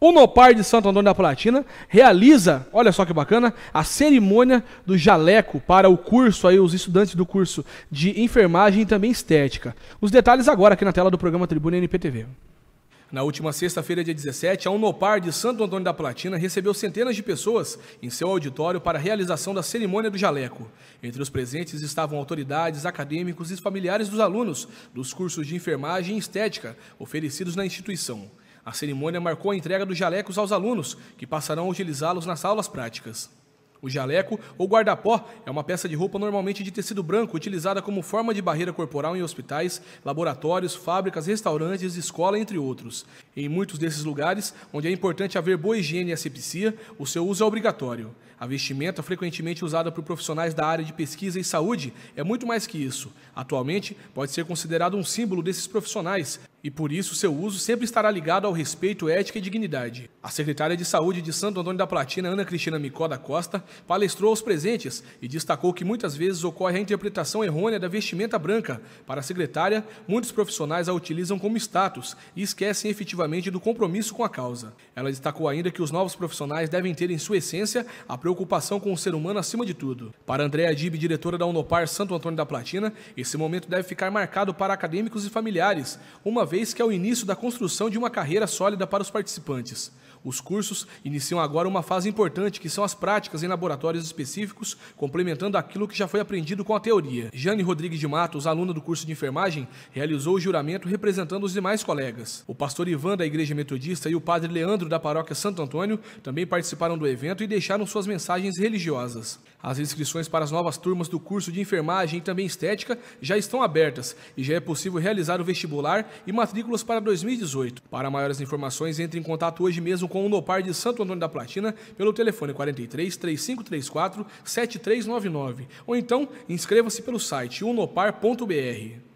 O Nopar de Santo Antônio da Platina realiza, olha só que bacana, a cerimônia do jaleco para o curso, aí os estudantes do curso de enfermagem e também estética. Os detalhes agora aqui na tela do programa Tribuna NPTV. Na última sexta-feira, dia 17, a Unopar de Santo Antônio da Platina recebeu centenas de pessoas em seu auditório para a realização da cerimônia do jaleco. Entre os presentes estavam autoridades, acadêmicos e familiares dos alunos dos cursos de enfermagem e estética oferecidos na instituição. A cerimônia marcou a entrega dos jalecos aos alunos, que passarão a utilizá-los nas aulas práticas. O jaleco, ou guardapó, é uma peça de roupa normalmente de tecido branco utilizada como forma de barreira corporal em hospitais, laboratórios, fábricas, restaurantes, escola, entre outros. Em muitos desses lugares, onde é importante haver boa higiene e asepsia, o seu uso é obrigatório. A vestimenta, frequentemente usada por profissionais da área de pesquisa e saúde, é muito mais que isso. Atualmente, pode ser considerado um símbolo desses profissionais, e por isso seu uso sempre estará ligado ao respeito, ética e dignidade. A secretária de Saúde de Santo Antônio da Platina, Ana Cristina Micó da Costa, palestrou aos presentes e destacou que muitas vezes ocorre a interpretação errônea da vestimenta branca. Para a secretária, muitos profissionais a utilizam como status e esquecem efetivamente do compromisso com a causa. Ela destacou ainda que os novos profissionais devem ter em sua essência a preocupação com o ser humano acima de tudo. Para Andréa Dib, diretora da Unopar Santo Antônio da Platina, esse momento deve ficar marcado para acadêmicos e familiares, uma vez que é o início da construção de uma carreira sólida para os participantes. Os cursos iniciam agora uma fase importante, que são as práticas em laboratórios específicos, complementando aquilo que já foi aprendido com a teoria. Jane Rodrigues de Matos, aluna do curso de enfermagem, realizou o juramento representando os demais colegas. O pastor Ivan da Igreja Metodista e o padre Leandro da Paróquia Santo Antônio também participaram do evento e deixaram suas mensagens religiosas. As inscrições para as novas turmas do curso de enfermagem e também estética já estão abertas e já é possível realizar o vestibular e matrículas para 2018. Para maiores informações, entre em contato hoje mesmo com o Nopar de Santo Antônio da Platina pelo telefone 43 3534 7399 ou então inscreva-se pelo site unopar.br.